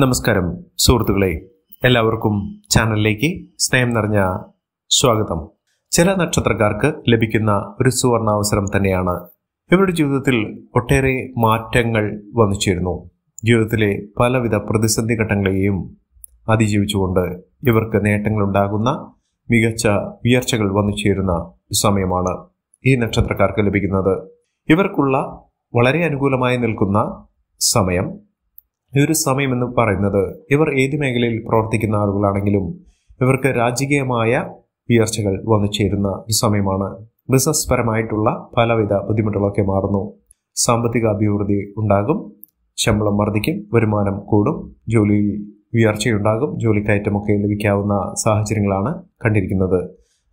നമസ്കാരം സുഹൃത്തുക്കളെ എല്ലാവർക്കും ചാനലിലേക്ക് സ്നേഹം നിറഞ്ഞ സ്വാഗതം ചില നക്ഷത്രക്കാർക്ക് ലഭിക്കുന്ന ഒരു സുവർണാവസരം തന്നെയാണ് ഇവരുടെ ജീവിതത്തിൽ ഒട്ടേറെ മാറ്റങ്ങൾ വന്നു ചേരുന്നു ജീവിതത്തിലെ പലവിധ പ്രതിസന്ധി ഘട്ടങ്ങളെയും അതിജീവിച്ചുകൊണ്ട് ഇവർക്ക് നേട്ടങ്ങൾ ഉണ്ടാകുന്ന മികച്ച ഉയർച്ചകൾ വന്നു ചേരുന്ന സമയമാണ് ഈ നക്ഷത്രക്കാർക്ക് ലഭിക്കുന്നത് ഇവർക്കുള്ള വളരെ അനുകൂലമായി നിൽക്കുന്ന സമയം ഈ ഒരു സമയം എന്ന് പറയുന്നത് ഇവർ ഏത് മേഖലയിൽ പ്രവർത്തിക്കുന്ന ആളുകളാണെങ്കിലും ഇവർക്ക് രാജകീയമായ ഉയർച്ചകൾ വന്നു ചേരുന്ന സമയമാണ് ബിസിനസ് പരമായിട്ടുള്ള പലവിധ ബുദ്ധിമുട്ടുകളൊക്കെ മാറുന്നു സാമ്പത്തിക അഭിവൃദ്ധി ഉണ്ടാകും ശമ്പളം വർദ്ധിക്കും വരുമാനം കൂടും ജോലിയിൽ ഉയർച്ചയുണ്ടാകും ജോലിക്കയറ്റമൊക്കെ ലഭിക്കാവുന്ന സാഹചര്യങ്ങളാണ് കണ്ടിരിക്കുന്നത്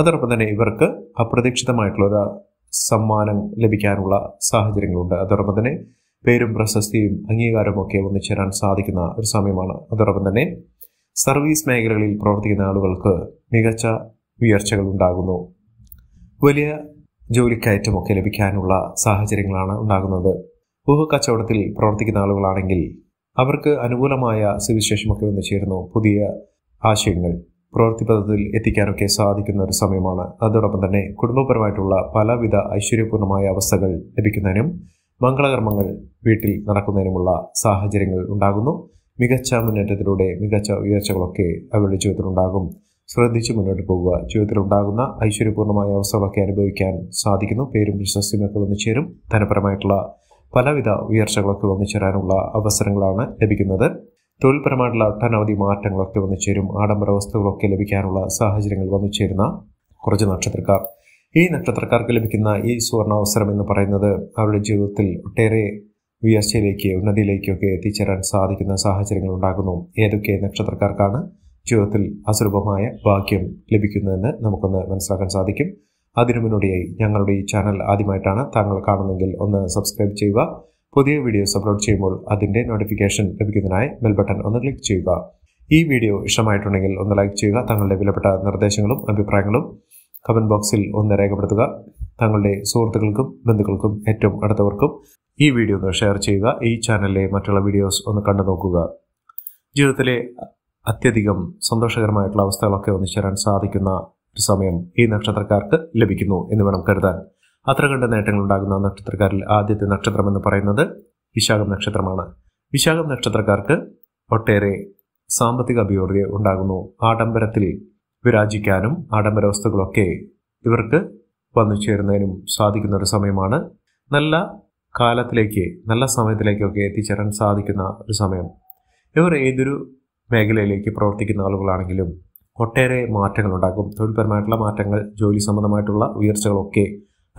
അതോടൊപ്പം തന്നെ ഇവർക്ക് അപ്രതീക്ഷിതമായിട്ടുള്ള ഒരു സമ്മാനം ലഭിക്കാനുള്ള സാഹചര്യങ്ങളുണ്ട് അതോടൊപ്പം തന്നെ പേരും പ്രശസ്തിയും അംഗീകാരവും ഒക്കെ ഒന്നിച്ചേരാൻ സാധിക്കുന്ന ഒരു സമയമാണ് അതോടൊപ്പം തന്നെ സർവീസ് മേഖലകളിൽ പ്രവർത്തിക്കുന്ന ആളുകൾക്ക് മികച്ച ഉയർച്ചകൾ ഉണ്ടാകുന്നു വലിയ ജോലിക്കയറ്റമൊക്കെ ലഭിക്കാനുള്ള സാഹചര്യങ്ങളാണ് ഉണ്ടാകുന്നത് ഊഹ കച്ചവടത്തിൽ പ്രവർത്തിക്കുന്ന ആളുകളാണെങ്കിൽ അവർക്ക് അനുകൂലമായ സുവിശേഷമൊക്കെ വന്നു ചേരുന്നു പുതിയ ആശയങ്ങൾ പ്രവൃത്തി പ്രവൃത്തിപഥത്തിൽ എത്തിക്കാനൊക്കെ സാധിക്കുന്ന ഒരു സമയമാണ് അതോടൊപ്പം തന്നെ കുടുംബപരമായിട്ടുള്ള പലവിധ ഐശ്വര്യപൂർണ്ണമായ അവസ്ഥകൾ ലഭിക്കുന്നതിനും മംഗളകർമ്മങ്ങൾ വീട്ടിൽ നടക്കുന്നതിനുമുള്ള സാഹചര്യങ്ങൾ ഉണ്ടാകുന്നു മികച്ച മുന്നേറ്റത്തിലൂടെ മികച്ച ഉയർച്ചകളൊക്കെ അവരുടെ ജീവിതത്തിലുണ്ടാകും ശ്രദ്ധിച്ച് മുന്നോട്ട് പോകുക ജീവിതത്തിലുണ്ടാകുന്ന ഐശ്വര്യപൂർണ്ണമായ അവസ്ഥകളൊക്കെ അനുഭവിക്കാൻ സാധിക്കുന്നു പേരും പ്രശസ്തിയുമൊക്കെ വന്നു ചേരും ധനപരമായിട്ടുള്ള പലവിധ ഉയർച്ചകളൊക്കെ വന്നു ചേരാനുള്ള അവസരങ്ങളാണ് ലഭിക്കുന്നത് തൊഴിൽപരമായിട്ടുള്ള ഒട്ടനവധി മാറ്റങ്ങളൊക്കെ വന്നു ചേരും ആഡംബര വസ്തുക്കളൊക്കെ ലഭിക്കാനുള്ള സാഹചര്യങ്ങൾ വന്നു ചേരുന്ന കുറച്ച് നക്ഷത്രക്കാർ ഈ നക്ഷത്രക്കാർക്ക് ലഭിക്കുന്ന ഈ അവസരം എന്ന് പറയുന്നത് അവരുടെ ജീവിതത്തിൽ ഒട്ടേറെ ഉയർച്ചയിലേക്ക് ഉന്നതിയിലേക്കൊക്കെ എത്തിച്ചേരാൻ സാധിക്കുന്ന സാഹചര്യങ്ങൾ ഉണ്ടാകുന്നു ഏതൊക്കെ നക്ഷത്രക്കാർക്കാണ് ജീവിതത്തിൽ അസുലഭമായ ഭാഗ്യം ലഭിക്കുന്നതെന്ന് നമുക്കൊന്ന് മനസ്സിലാക്കാൻ സാധിക്കും അതിനു മുന്നോടിയായി ഞങ്ങളുടെ ഈ ചാനൽ ആദ്യമായിട്ടാണ് താങ്കൾ കാണുന്നെങ്കിൽ ഒന്ന് സബ്സ്ക്രൈബ് ചെയ്യുക പുതിയ വീഡിയോസ് അപ്ലോഡ് ചെയ്യുമ്പോൾ അതിൻ്റെ നോട്ടിഫിക്കേഷൻ ലഭിക്കുന്നതിനായി ബെൽ ബട്ടൺ ഒന്ന് ക്ലിക്ക് ചെയ്യുക ഈ വീഡിയോ ഇഷ്ടമായിട്ടുണ്ടെങ്കിൽ ഒന്ന് ലൈക്ക് ചെയ്യുക തങ്ങളുടെ വിലപ്പെട്ട നിർദ്ദേശങ്ങളും അഭിപ്രായങ്ങളും കമൻറ്റ് ബോക്സിൽ ഒന്ന് രേഖപ്പെടുത്തുക തങ്ങളുടെ സുഹൃത്തുക്കൾക്കും ബന്ധുക്കൾക്കും ഏറ്റവും അടുത്തവർക്കും ഈ വീഡിയോ ഒന്ന് ഷെയർ ചെയ്യുക ഈ ചാനലിലെ മറ്റുള്ള വീഡിയോസ് ഒന്ന് കണ്ടു നോക്കുക ജീവിതത്തിലെ അത്യധികം സന്തോഷകരമായിട്ടുള്ള അവസ്ഥകളൊക്കെ ഒന്നിച്ചേരാൻ സാധിക്കുന്ന ഒരു സമയം ഈ നക്ഷത്രക്കാർക്ക് ലഭിക്കുന്നു എന്ന് വേണം കരുതാൻ അത്ര കണ്ട നേട്ടങ്ങൾ ഉണ്ടാകുന്ന നക്ഷത്രക്കാരിൽ ആദ്യത്തെ നക്ഷത്രം എന്ന് പറയുന്നത് വിശാഖം നക്ഷത്രമാണ് വിശാഖം നക്ഷത്രക്കാർക്ക് ഒട്ടേറെ സാമ്പത്തിക അഭിവൃദ്ധി ഉണ്ടാകുന്നു ആഡംബരത്തിൽ വിരാജിക്കാനും ആഡംബര വസ്തുക്കളൊക്കെ ഇവർക്ക് വന്നു ചേരുന്നതിനും സാധിക്കുന്ന ഒരു സമയമാണ് നല്ല കാലത്തിലേക്ക് നല്ല സമയത്തിലേക്കൊക്കെ എത്തിച്ചേരാൻ സാധിക്കുന്ന ഒരു സമയം ഇവർ ഏതൊരു മേഖലയിലേക്ക് പ്രവർത്തിക്കുന്ന ആളുകളാണെങ്കിലും ഒട്ടേറെ മാറ്റങ്ങൾ ഉണ്ടാക്കും തൊഴിൽപരമായിട്ടുള്ള മാറ്റങ്ങൾ ജോലി സംബന്ധമായിട്ടുള്ള ഉയർച്ചകളൊക്കെ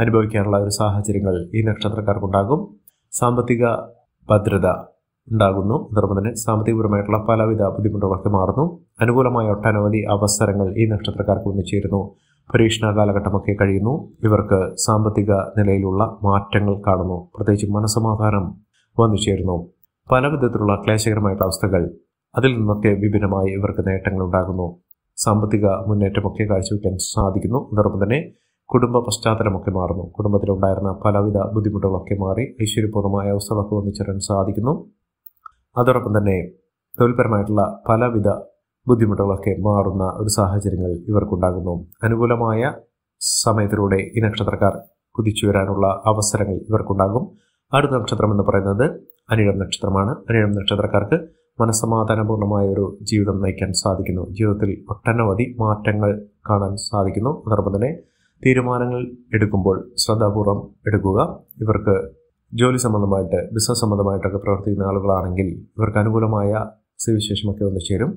അനുഭവിക്കാനുള്ള ഒരു സാഹചര്യങ്ങൾ ഈ നക്ഷത്രക്കാർക്കുണ്ടാകും സാമ്പത്തിക ഭദ്രത ഉണ്ടാകുന്നു അതോടൊപ്പം തന്നെ സാമ്പത്തികപരമായിട്ടുള്ള പലവിധ ബുദ്ധിമുട്ടുകളൊക്കെ മാറുന്നു അനുകൂലമായ ഒട്ടനവധി അവസരങ്ങൾ ഈ നക്ഷത്രക്കാർക്ക് ഒന്നിച്ചേരുന്നു പരീക്ഷണ കാലഘട്ടമൊക്കെ കഴിയുന്നു ഇവർക്ക് സാമ്പത്തിക നിലയിലുള്ള മാറ്റങ്ങൾ കാണുന്നു പ്രത്യേകിച്ച് മനസമാധാനം വന്നു ചേരുന്നു പല വിധത്തിലുള്ള ക്ലേശകരമായിട്ടുള്ള അവസ്ഥകൾ അതിൽ നിന്നൊക്കെ വിഭിന്നമായി ഇവർക്ക് നേട്ടങ്ങൾ ഉണ്ടാകുന്നു സാമ്പത്തിക മുന്നേറ്റമൊക്കെ കാഴ്ചവെക്കാൻ സാധിക്കുന്നു അതോടൊപ്പം തന്നെ കുടുംബ പശ്ചാത്തലമൊക്കെ മാറുന്നു കുടുംബത്തിലുണ്ടായിരുന്ന പലവിധ ബുദ്ധിമുട്ടുകളൊക്കെ മാറി ഐശ്വര്യപൂർണ്ണമായ അവസ്ഥകളൊക്കെ ഒന്നിച്ചേരാൻ സാധിക്കുന്നു അതോടൊപ്പം തന്നെ തൊഴിൽപരമായിട്ടുള്ള പലവിധ ബുദ്ധിമുട്ടുകളൊക്കെ മാറുന്ന ഒരു സാഹചര്യങ്ങൾ ഇവർക്കുണ്ടാകുന്നു അനുകൂലമായ സമയത്തിലൂടെ ഈ നക്ഷത്രക്കാർ കുതിച്ചു വരാനുള്ള അവസരങ്ങൾ ഇവർക്കുണ്ടാകും അടുത്ത നക്ഷത്രം എന്ന് പറയുന്നത് അനിഴം നക്ഷത്രമാണ് അനിഴം നക്ഷത്രക്കാർക്ക് മനസ്സമാധാനപൂർണ്ണമായ ഒരു ജീവിതം നയിക്കാൻ സാധിക്കുന്നു ജീവിതത്തിൽ ഒട്ടനവധി മാറ്റങ്ങൾ കാണാൻ സാധിക്കുന്നു അതോടൊപ്പം തന്നെ തീരുമാനങ്ങൾ എടുക്കുമ്പോൾ ശ്രദ്ധാപൂർവം എടുക്കുക ഇവർക്ക് ജോലി സംബന്ധമായിട്ട് ബിസിനസ് സംബന്ധമായിട്ടൊക്കെ പ്രവർത്തിക്കുന്ന ആളുകളാണെങ്കിൽ ഇവർക്ക് അനുകൂലമായ സ്ഥിതിവിശേഷമൊക്കെ വന്നു ചേരും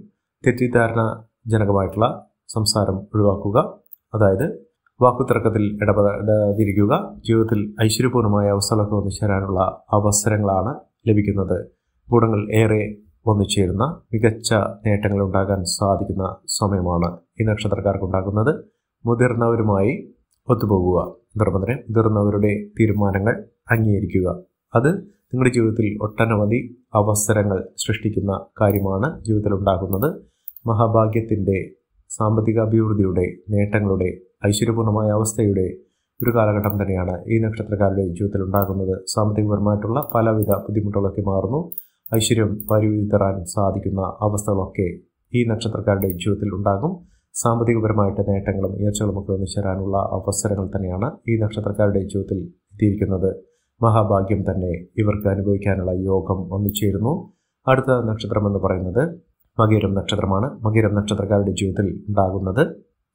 ജനകമായിട്ടുള്ള സംസാരം ഒഴിവാക്കുക അതായത് വാക്കുതർക്കത്തിൽ ഇടപെടാതിരിക്കുക ജീവിതത്തിൽ ഐശ്വര്യപൂർണ്ണമായ അവസ്ഥകളൊക്കെ വന്നു ചേരാനുള്ള അവസരങ്ങളാണ് ലഭിക്കുന്നത് ഗുണങ്ങൾ ഏറെ വന്നു ചേരുന്ന മികച്ച നേട്ടങ്ങൾ ഉണ്ടാകാൻ സാധിക്കുന്ന സമയമാണ് ഈ നക്ഷത്രക്കാർക്ക് ഉണ്ടാകുന്നത് മുതിർന്നവരുമായി ഒത്തുപോകുക നിർബന്ധനെ മുതിർന്നവരുടെ തീരുമാനങ്ങൾ അംഗീകരിക്കുക അത് നിങ്ങളുടെ ജീവിതത്തിൽ ഒട്ടനവധി അവസരങ്ങൾ സൃഷ്ടിക്കുന്ന കാര്യമാണ് ജീവിതത്തിൽ ഉണ്ടാകുന്നത് മഹാഭാഗ്യത്തിൻ്റെ സാമ്പത്തിക അഭിവൃദ്ധിയുടെ നേട്ടങ്ങളുടെ ഐശ്വര്യപൂർണമായ അവസ്ഥയുടെ ഒരു കാലഘട്ടം തന്നെയാണ് ഈ നക്ഷത്രക്കാരുടെ ജീവിതത്തിൽ ഉണ്ടാകുന്നത് സാമ്പത്തികപരമായിട്ടുള്ള പലവിധ ബുദ്ധിമുട്ടുകളൊക്കെ മാറുന്നു ഐശ്വര്യം പരിവിതറാൻ സാധിക്കുന്ന അവസ്ഥകളൊക്കെ ഈ നക്ഷത്രക്കാരുടെ ജീവിതത്തിൽ ഉണ്ടാകും സാമ്പത്തികപരമായിട്ട് നേട്ടങ്ങളും ഉയർച്ചകളും ഒക്കെ ഒന്നിച്ചേരാനുള്ള അവസരങ്ങൾ തന്നെയാണ് ഈ നക്ഷത്രക്കാരുടെ ജീവിതത്തിൽ എത്തിയിരിക്കുന്നത് മഹാഭാഗ്യം തന്നെ ഇവർക്ക് അനുഭവിക്കാനുള്ള യോഗം ഒന്നിച്ചേരുന്നു അടുത്ത നക്ഷത്രം എന്ന് പറയുന്നത് മകീരം നക്ഷത്രമാണ് മകീരം നക്ഷത്രക്കാരുടെ ജീവിതത്തിൽ ഉണ്ടാകുന്നത്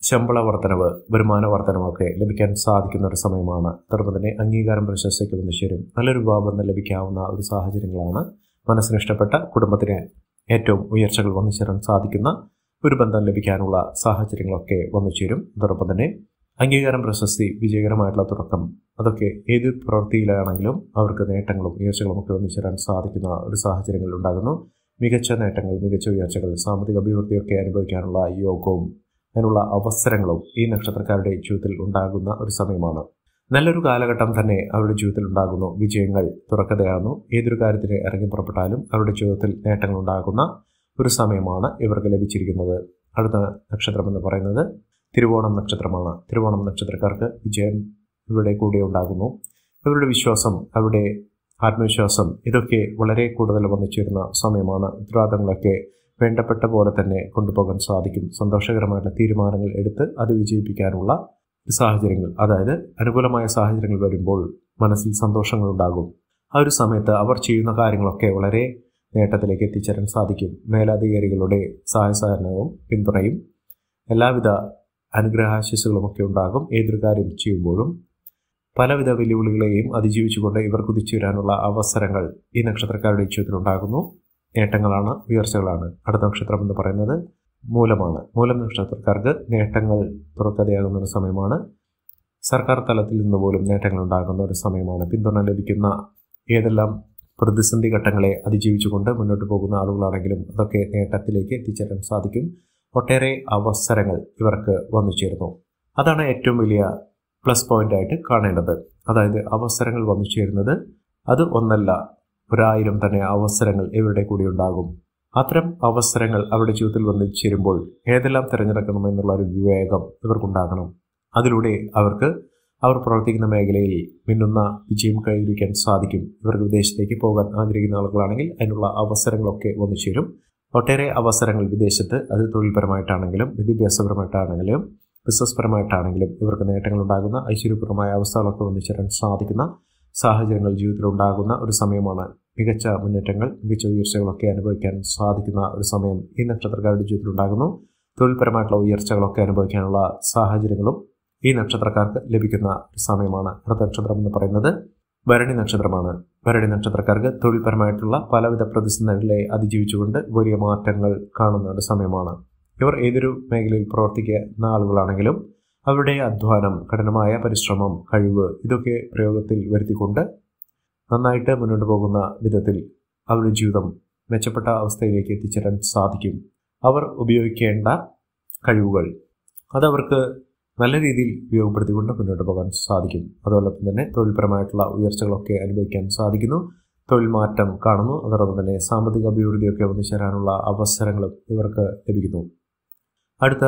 ശമ്പള വർധനവ് വരുമാന വർധനവൊക്കെ ലഭിക്കാൻ സാധിക്കുന്ന ഒരു സമയമാണ് അതോടൊപ്പം തന്നെ അംഗീകാരം പ്രശസ്തിക്ക് വന്നു നല്ലൊരു ഭാവം ലഭിക്കാവുന്ന ഒരു സാഹചര്യങ്ങളാണ് മനസ്സിന് ഇഷ്ടപ്പെട്ട കുടുംബത്തിന് ഏറ്റവും ഉയർച്ചകൾ വന്നു ചേരാൻ സാധിക്കുന്ന ഒരു ബന്ധം ലഭിക്കാനുള്ള സാഹചര്യങ്ങളൊക്കെ വന്നു ചേരും അതോടൊപ്പം തന്നെ അംഗീകാരം പ്രശസ്തി വിജയകരമായിട്ടുള്ള തുടക്കം അതൊക്കെ ഏത് പ്രവൃത്തിയിലാണെങ്കിലും അവർക്ക് നേട്ടങ്ങളും ഉയർച്ചകളും ഒക്കെ ഒന്നിച്ചേരാൻ സാധിക്കുന്ന ഒരു സാഹചര്യങ്ങൾ ഉണ്ടാകുന്നു മികച്ച നേട്ടങ്ങൾ മികച്ച ഉയർച്ചകൾ സാമ്പത്തിക അഭിവൃദ്ധിയൊക്കെ അനുഭവിക്കാനുള്ള യോഗവും അതിനുള്ള അവസരങ്ങളും ഈ നക്ഷത്രക്കാരുടെ ജീവിതത്തിൽ ഉണ്ടാകുന്ന ഒരു സമയമാണ് നല്ലൊരു കാലഘട്ടം തന്നെ അവരുടെ ജീവിതത്തിൽ ഉണ്ടാകുന്നു വിജയങ്ങൾ തുറക്കതയാകുന്നു ഏതൊരു കാര്യത്തിന് ഇറങ്ങി പുറപ്പെട്ടാലും അവരുടെ ജീവിതത്തിൽ നേട്ടങ്ങൾ ഉണ്ടാകുന്ന ഒരു സമയമാണ് ഇവർക്ക് ലഭിച്ചിരിക്കുന്നത് അടുത്ത നക്ഷത്രം എന്ന് പറയുന്നത് തിരുവോണം നക്ഷത്രമാണ് തിരുവോണം നക്ഷത്രക്കാർക്ക് വിജയം ഇവിടെ കൂടെ ഉണ്ടാകുന്നു അവരുടെ വിശ്വാസം അവരുടെ ആത്മവിശ്വാസം ഇതൊക്കെ വളരെ കൂടുതൽ വന്നു ചേരുന്ന സമയമാണ് ഉത്തരവാദിത്തങ്ങളൊക്കെ വേണ്ടപ്പെട്ട പോലെ തന്നെ കൊണ്ടുപോകാൻ സാധിക്കും സന്തോഷകരമായിട്ടുള്ള തീരുമാനങ്ങൾ എടുത്ത് അത് വിജയിപ്പിക്കാനുള്ള സാഹചര്യങ്ങൾ അതായത് അനുകൂലമായ സാഹചര്യങ്ങൾ വരുമ്പോൾ മനസ്സിൽ സന്തോഷങ്ങൾ ഉണ്ടാകും ആ ഒരു സമയത്ത് അവർ ചെയ്യുന്ന കാര്യങ്ങളൊക്കെ വളരെ നേട്ടത്തിലേക്ക് എത്തിച്ചേരാൻ സാധിക്കും മേലധികാരികളുടെ സഹായ സഹകരണവും പിന്തുണയും എല്ലാവിധ ഒക്കെ ഉണ്ടാകും ഏതൊരു കാര്യം ചെയ്യുമ്പോഴും പലവിധ വെല്ലുവിളികളെയും അതിജീവിച്ചുകൊണ്ട് ഇവർ വരാനുള്ള അവസരങ്ങൾ ഈ നക്ഷത്രക്കാരുടെ ജീവിതത്തിലുണ്ടാകുന്നു നേട്ടങ്ങളാണ് ഉയർച്ചകളാണ് അടുത്ത നക്ഷത്രം എന്ന് പറയുന്നത് മൂലമാണ് മൂലം നക്ഷത്രക്കാർക്ക് നേട്ടങ്ങൾ തുറക്കഥയാകുന്ന ഒരു സമയമാണ് സർക്കാർ തലത്തിൽ നിന്ന് പോലും നേട്ടങ്ങൾ ഉണ്ടാകുന്ന ഒരു സമയമാണ് പിന്തുണ ലഭിക്കുന്ന ഏതെല്ലാം പ്രതിസന്ധി ഘട്ടങ്ങളെ അതിജീവിച്ചുകൊണ്ട് മുന്നോട്ട് പോകുന്ന ആളുകളാണെങ്കിലും അതൊക്കെ നേട്ടത്തിലേക്ക് എത്തിച്ചേരാൻ സാധിക്കും ഒട്ടേറെ അവസരങ്ങൾ ഇവർക്ക് വന്നു ചേർന്നു അതാണ് ഏറ്റവും വലിയ പ്ലസ് ആയിട്ട് കാണേണ്ടത് അതായത് അവസരങ്ങൾ വന്നു ചേരുന്നത് അത് ഒന്നല്ല ഒരായിരം തന്നെ അവസരങ്ങൾ ഇവരുടെ കൂടി ഉണ്ടാകും അത്തരം അവസരങ്ങൾ അവരുടെ ജീവിതത്തിൽ വന്നു ചേരുമ്പോൾ ഏതെല്ലാം തിരഞ്ഞെടുക്കണം എന്നുള്ള ഒരു വിവേകം ഇവർക്കുണ്ടാകണം അതിലൂടെ അവർക്ക് അവർ പ്രവർത്തിക്കുന്ന മേഖലയിൽ മിന്നുന്ന വിജയം കൈവരിക്കാൻ സാധിക്കും ഇവർക്ക് വിദേശത്തേക്ക് പോകാൻ ആഗ്രഹിക്കുന്ന ആളുകളാണെങ്കിൽ അതിനുള്ള അവസരങ്ങളൊക്കെ വന്നു ചേരും ഒട്ടേറെ അവസരങ്ങൾ വിദേശത്ത് അത് തൊഴിൽപരമായിട്ടാണെങ്കിലും വിദ്യാഭ്യാസപരമായിട്ടാണെങ്കിലും ബിസിനസ് പരമായിട്ടാണെങ്കിലും ഇവർക്ക് ഉണ്ടാകുന്ന ഐശ്വര്യപൂർവമായ അവസ്ഥകളൊക്കെ ഒന്നിച്ചേരാൻ സാധിക്കുന്ന സാഹചര്യങ്ങൾ ജീവിതത്തിൽ ഉണ്ടാകുന്ന ഒരു സമയമാണ് മികച്ച മുന്നേറ്റങ്ങൾ മികച്ച ഉയർച്ചകളൊക്കെ അനുഭവിക്കാൻ സാധിക്കുന്ന ഒരു സമയം ഈ നക്ഷത്രക്കാരുടെ ജീവിതത്തിൽ ഉണ്ടാകുന്നു തൊഴിൽപരമായിട്ടുള്ള ഉയർച്ചകളൊക്കെ അനുഭവിക്കാനുള്ള സാഹചര്യങ്ങളും ഈ നക്ഷത്രക്കാർക്ക് ലഭിക്കുന്ന ഒരു സമയമാണ് അടുത്ത നക്ഷത്രം എന്ന് പറയുന്നത് ഭരണി നക്ഷത്രമാണ് ഭരണി നക്ഷത്രക്കാർക്ക് തൊഴിൽപരമായിട്ടുള്ള പലവിധ പ്രതിസന്ധികളെ അതിജീവിച്ചുകൊണ്ട് വലിയ മാറ്റങ്ങൾ കാണുന്ന ഒരു സമയമാണ് ഇവർ ഏതൊരു മേഖലയിൽ പ്രവർത്തിക്കുന്ന ആളുകളാണെങ്കിലും അവരുടെ അധ്വാനം കഠിനമായ പരിശ്രമം കഴിവ് ഇതൊക്കെ പ്രയോഗത്തിൽ വരുത്തിക്കൊണ്ട് നന്നായിട്ട് മുന്നോട്ട് പോകുന്ന വിധത്തിൽ അവരുടെ ജീവിതം മെച്ചപ്പെട്ട അവസ്ഥയിലേക്ക് എത്തിച്ചേരാൻ സാധിക്കും അവർ ഉപയോഗിക്കേണ്ട കഴിവുകൾ അതവർക്ക് നല്ല രീതിയിൽ ഉപയോഗപ്പെടുത്തിക്കൊണ്ട് മുന്നോട്ട് പോകാൻ സാധിക്കും അതോടൊപ്പം തന്നെ തൊഴിൽപരമായിട്ടുള്ള ഉയർച്ചകളൊക്കെ അനുഭവിക്കാൻ സാധിക്കുന്നു തൊഴിൽ മാറ്റം കാണുന്നു അതോടൊപ്പം തന്നെ സാമ്പത്തിക അഭിവൃദ്ധിയൊക്കെ ചേരാനുള്ള അവസരങ്ങളും ഇവർക്ക് ലഭിക്കുന്നു അടുത്ത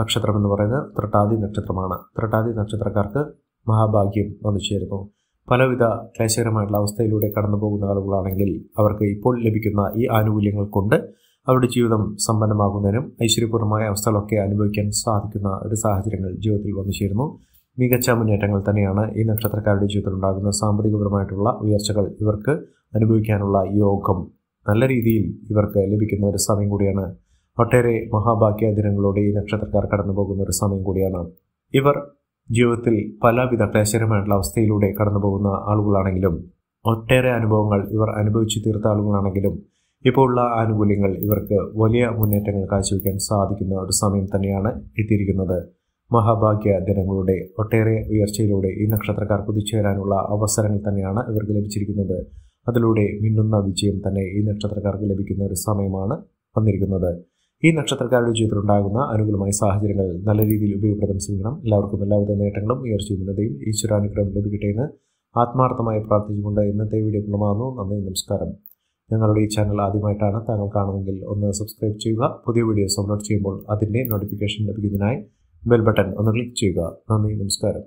നക്ഷത്രം എന്ന് പറയുന്നത് ത്രട്ടാതി നക്ഷത്രമാണ് ത്രട്ടാതി നക്ഷത്രക്കാർക്ക് മഹാഭാഗ്യം വന്നു ചേരുന്നു പലവിധ ക്ലേശകരമായിട്ടുള്ള അവസ്ഥയിലൂടെ കടന്നു പോകുന്ന ആളുകളാണെങ്കിൽ അവർക്ക് ഇപ്പോൾ ലഭിക്കുന്ന ഈ ആനുകൂല്യങ്ങൾ കൊണ്ട് അവരുടെ ജീവിതം സമ്പന്നമാകുന്നതിനും ഐശ്വര്യപൂർണ്ണമായ അവസ്ഥകളൊക്കെ അനുഭവിക്കാൻ സാധിക്കുന്ന ഒരു സാഹചര്യങ്ങൾ ജീവിതത്തിൽ വന്നു ചേരുന്നു മികച്ച മുന്നേറ്റങ്ങൾ തന്നെയാണ് ഈ നക്ഷത്രക്കാരുടെ ജീവിതത്തിൽ ഉണ്ടാകുന്ന സാമ്പത്തികപരമായിട്ടുള്ള ഉയർച്ചകൾ ഇവർക്ക് അനുഭവിക്കാനുള്ള യോഗം നല്ല രീതിയിൽ ഇവർക്ക് ലഭിക്കുന്ന ഒരു സമയം കൂടിയാണ് ഒട്ടേറെ മഹാഭാഗ്യ ദിനങ്ങളോടെ ഈ നക്ഷത്രക്കാർ കടന്നു പോകുന്ന ഒരു സമയം കൂടിയാണ് ഇവർ ജീവിതത്തിൽ പലവിധ ക്ലേശകരമായിട്ടുള്ള അവസ്ഥയിലൂടെ കടന്നു പോകുന്ന ആളുകളാണെങ്കിലും ഒട്ടേറെ അനുഭവങ്ങൾ ഇവർ അനുഭവിച്ചു തീർത്ത ആളുകളാണെങ്കിലും ഇപ്പോൾ ഉള്ള ആനുകൂല്യങ്ങൾ ഇവർക്ക് വലിയ മുന്നേറ്റങ്ങൾ കാഴ്ചവെക്കാൻ സാധിക്കുന്ന ഒരു സമയം തന്നെയാണ് എത്തിയിരിക്കുന്നത് മഹാഭാഗ്യ ദിനങ്ങളുടെ ഒട്ടേറെ ഉയർച്ചയിലൂടെ ഈ നക്ഷത്രക്കാർ കുതിച്ചേരാനുള്ള അവസരങ്ങൾ തന്നെയാണ് ഇവർക്ക് ലഭിച്ചിരിക്കുന്നത് അതിലൂടെ മിന്നുന്ന വിജയം തന്നെ ഈ നക്ഷത്രക്കാർക്ക് ലഭിക്കുന്ന ഒരു സമയമാണ് വന്നിരിക്കുന്നത് ഈ നക്ഷത്രക്കാരുടെ ജീവിതത്തിൽ ഉണ്ടാകുന്ന അനുകൂലമായ സാഹചര്യങ്ങൾ നല്ല രീതിയിൽ ഉപയോഗപ്രദം ചെയ്യണം എല്ലാവർക്കും എല്ലാവിധ നേട്ടങ്ങളും ഉയർച്ചയും ഉന്നതയും ഈശ്വരാനുഗ്രഹം ലഭിക്കട്ടെ എന്ന് ആത്മാർത്ഥമായി പ്രാർത്ഥിച്ചുകൊണ്ട് ഇന്നത്തെ വീഡിയോ പൂർണ്ണമാകുന്നു നന്ദി നമസ്കാരം ഞങ്ങളുടെ ഈ ചാനൽ ആദ്യമായിട്ടാണ് താങ്കൾ കാണുമെങ്കിൽ ഒന്ന് സബ്സ്ക്രൈബ് ചെയ്യുക പുതിയ വീഡിയോസ് അപ്ലോഡ് ചെയ്യുമ്പോൾ അതിൻ്റെ നോട്ടിഫിക്കേഷൻ ലഭിക്കുന്നതിനായി ബെൽ ബട്ടൺ ഒന്ന് ക്ലിക്ക് ചെയ്യുക നന്ദി നമസ്കാരം